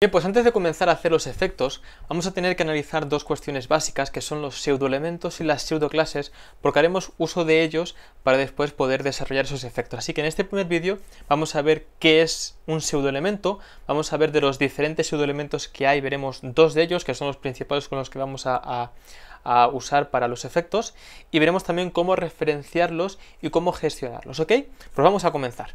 Bien, pues antes de comenzar a hacer los efectos, vamos a tener que analizar dos cuestiones básicas que son los pseudoelementos y las pseudoclases, porque haremos uso de ellos para después poder desarrollar esos efectos. Así que en este primer vídeo vamos a ver qué es un pseudoelemento, vamos a ver de los diferentes pseudoelementos que hay, veremos dos de ellos, que son los principales con los que vamos a, usar para los efectos y veremos también cómo referenciarlos y cómo gestionarlos, ¿ok? Pues vamos a comenzar.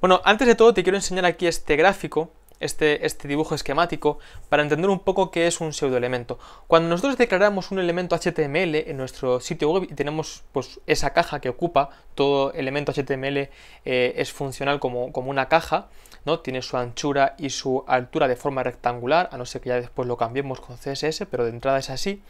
Bueno, antes de todo te quiero enseñar aquí este gráfico, este, este dibujo esquemático, para entender un poco qué es un pseudoelemento. Cuando nosotros declaramos un elemento HTML en nuestro sitio web y tenemos pues, esa caja que ocupa, todo elemento HTML eh, es funcional como, como una caja, ¿no? Tiene su anchura y su altura de forma rectangular, a no ser que ya después lo cambiemos con CSS, pero de entrada es así.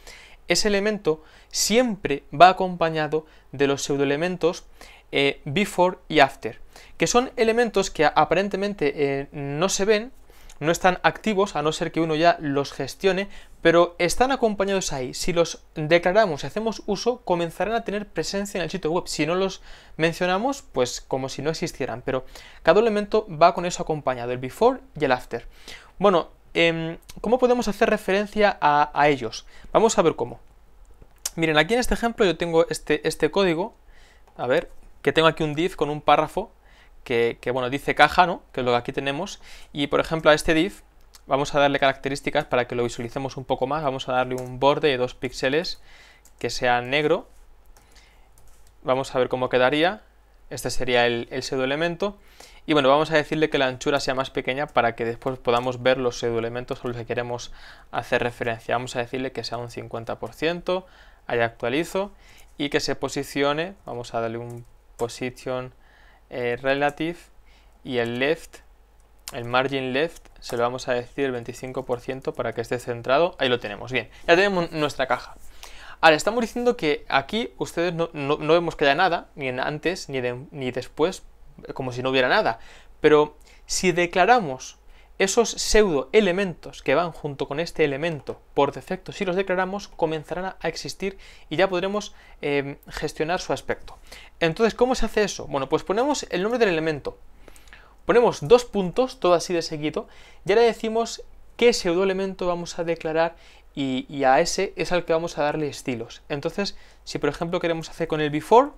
Ese elemento siempre va acompañado de los pseudoelementos eh, before y after, que son elementos que aparentemente eh, no se ven, no están activos, a no ser que uno ya los gestione, pero están acompañados ahí. Si los declaramos y hacemos uso, comenzarán a tener presencia en el sitio web. Si no los mencionamos, pues como si no existieran. Pero cada elemento va con eso acompañado, el before y el after. Bueno, em, ¿cómo podemos hacer referencia a, a, ellos? Vamos a ver cómo. Miren, aquí en este ejemplo yo tengo este, este código. A ver, que tengo aquí un div con un párrafo que, bueno, dice caja, ¿no? Que es lo que aquí tenemos. Y por ejemplo a este div vamos a darle características para que lo visualicemos un poco más. Vamos a darle un borde de dos píxeles que sea negro. Vamos a ver cómo quedaría. Este sería el, el elemento Y bueno, vamos a decirle que la anchura sea más pequeña para que después podamos ver los elementos a los que queremos hacer referencia. Vamos a decirle que sea un 50%, ahí actualizo, y que se posicione, vamos a darle un position eh, relative y el left, el margin left, se lo vamos a decir el 25% para que esté centrado. Ahí lo tenemos. Bien, ya tenemos nuestra caja. Ahora, estamos diciendo que aquí ustedes no, no, vemos que haya nada, ni en antes ni, ni después, como si no hubiera nada. Pero si declaramos esos pseudo elementos que van junto con este elemento por defecto, si los declaramos, comenzarán a existir y ya podremos eh, gestionar su aspecto. Entonces, ¿cómo se hace eso? Bueno, pues ponemos el nombre del elemento, ponemos dos puntos, todo así de seguido, y ahora decimos qué pseudo elemento vamos a declarar y, y a ese es al que vamos a darle estilos. Entonces, si por ejemplo queremos hacer con el before,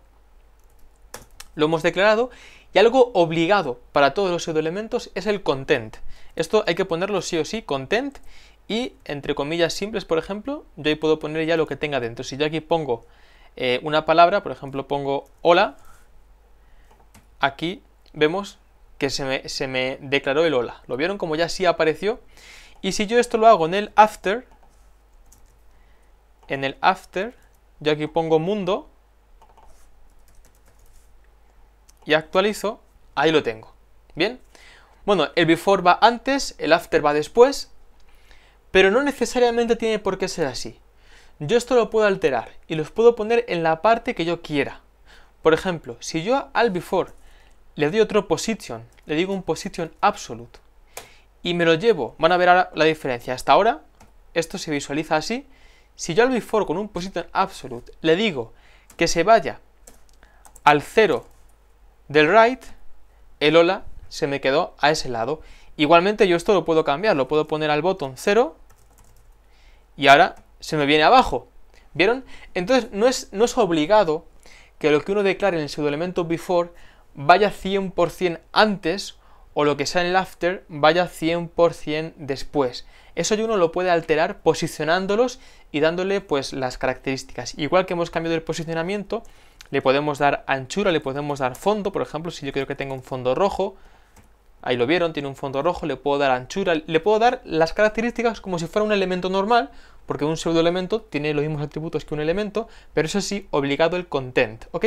lo hemos declarado y algo obligado para todos los pseudoelementos es el content. Esto hay que ponerlo sí o sí, content, y entre comillas simples, por ejemplo, yo ahí puedo poner ya lo que tenga dentro. Si yo aquí pongo eh, una palabra, por ejemplo, pongo hola, aquí vemos que se me, se me declaró el hola. ¿Lo vieron como ya sí apareció? Y si yo esto lo hago en el after, en el after, yo aquí pongo mundo, y actualizo, ahí lo tengo. ¿Bien? Bueno, el before va antes, el after va después, pero no necesariamente tiene por qué ser así. Yo esto lo puedo alterar y los puedo poner en la parte que yo quiera. Por ejemplo, si yo al before le doy otro position, le digo un position absolute, y me lo llevo, van a ver ahora la diferencia. Hasta ahora, esto se visualiza así. Si yo al before con un position absolute le digo que se vaya al 0 del right, el hola se me quedó a ese lado. Igualmente yo esto lo puedo cambiar, lo puedo poner al botón 0 y ahora se me viene abajo. ¿Vieron? Entonces no es, no es obligado que lo que uno declare en el elemento before vaya 100% antes o lo que sea en el after vaya 100% después. Eso ya uno lo puede alterar posicionándolos y dándole pues las características. Igual que hemos cambiado el posicionamiento, le podemos dar anchura, le podemos dar fondo, por ejemplo, si yo quiero que tenga un fondo rojo, ahí lo vieron, tiene un fondo rojo, le puedo dar anchura, le puedo dar las características como si fuera un elemento normal, porque un pseudo-elemento tiene los mismos atributos que un elemento, pero eso sí, obligado el content, ¿ok?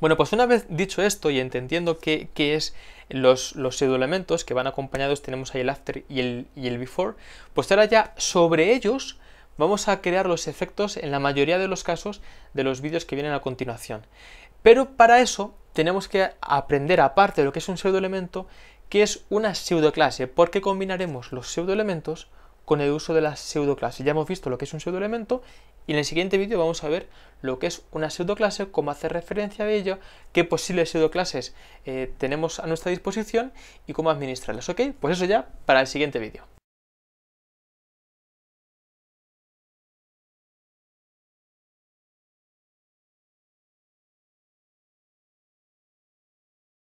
Bueno, pues una vez dicho esto y entendiendo qué, es los, los elementos que van acompañados, tenemos ahí el after y el, y el before, pues ahora ya sobre ellos vamos a crear los efectos en la mayoría de los casos de los vídeos que vienen a continuación. Pero para eso tenemos que aprender, aparte de lo que es un pseudoelemento, que es una pseudoclase, porque combinaremos los pseudoelementos con el uso de las pseudoclase. Ya hemos visto lo que es un pseudoelemento y en el siguiente vídeo vamos a ver lo que es una pseudoclase, cómo hacer referencia a ello, qué posibles pseudoclases clases eh, tenemos a nuestra disposición y cómo administrarlas. ¿Ok? Pues eso ya para el siguiente vídeo.